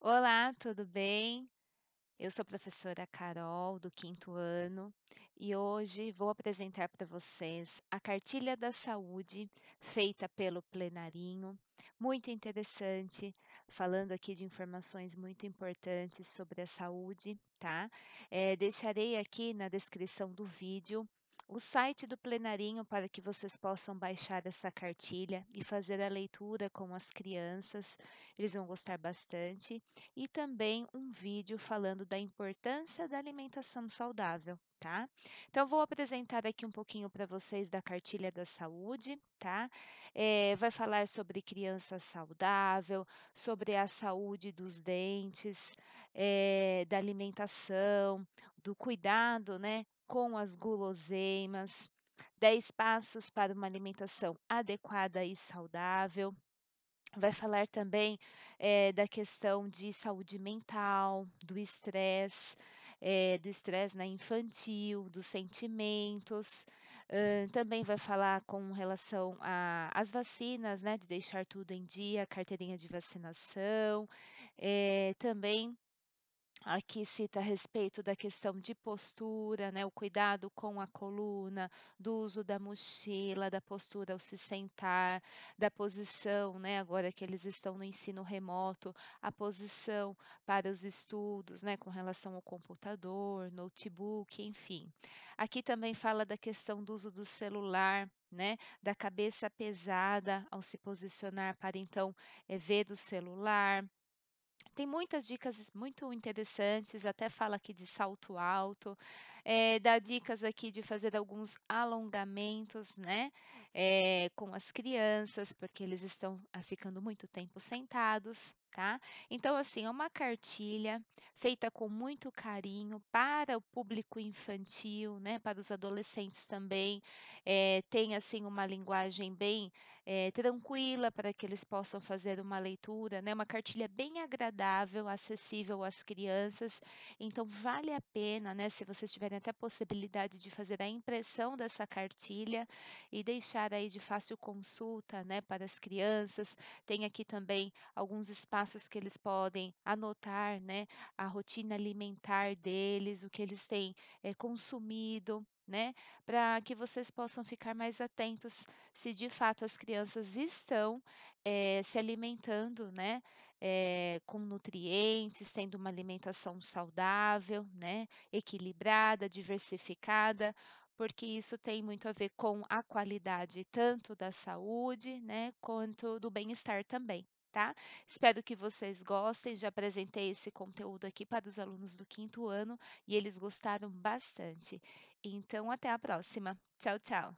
Olá, tudo bem? Eu sou a professora Carol, do quinto ano, e hoje vou apresentar para vocês a Cartilha da Saúde, feita pelo Plenarinho, muito interessante, falando aqui de informações muito importantes sobre a saúde, tá? Eh, deixarei aqui na descrição do vídeo o site do plenarinho para que vocês possam baixar essa cartilha e fazer a leitura com as crianças, eles vão gostar bastante, e também um vídeo falando da importância da alimentação saudável. Tá? Então, vou apresentar aqui um pouquinho para vocês da cartilha da saúde, tá? É, vai falar sobre criança saudável, sobre a saúde dos dentes, é, da alimentação, do cuidado né, com as guloseimas, 10 passos para uma alimentação adequada e saudável. Vai falar também é, da questão de saúde mental, do estresse, é, do estresse né, infantil, dos sentimentos. Uh, também vai falar com relação às vacinas, né, de deixar tudo em dia, carteirinha de vacinação. É, também Aqui cita a respeito da questão de postura, né, o cuidado com a coluna, do uso da mochila, da postura ao se sentar, da posição, né, agora que eles estão no ensino remoto, a posição para os estudos, né, com relação ao computador, notebook, enfim. Aqui também fala da questão do uso do celular, né, da cabeça pesada ao se posicionar para então é, ver do celular, tem muitas dicas muito interessantes, até fala aqui de salto alto, é, dá dicas aqui de fazer alguns alongamentos, né, é, com as crianças, porque eles estão ah, ficando muito tempo sentados tá? Então, assim, é uma cartilha feita com muito carinho para o público infantil, né? Para os adolescentes também. É, tem, assim, uma linguagem bem é, tranquila para que eles possam fazer uma leitura, né? Uma cartilha bem agradável, acessível às crianças. Então, vale a pena, né? Se vocês tiverem até a possibilidade de fazer a impressão dessa cartilha e deixar aí de fácil consulta, né? Para as crianças. Tem aqui também alguns espaços passos que eles podem anotar, né, a rotina alimentar deles, o que eles têm é, consumido, né, para que vocês possam ficar mais atentos se de fato as crianças estão é, se alimentando, né, é, com nutrientes, tendo uma alimentação saudável, né, equilibrada, diversificada, porque isso tem muito a ver com a qualidade tanto da saúde, né, quanto do bem-estar também tá? Espero que vocês gostem. Já apresentei esse conteúdo aqui para os alunos do quinto ano e eles gostaram bastante. Então, até a próxima. Tchau, tchau.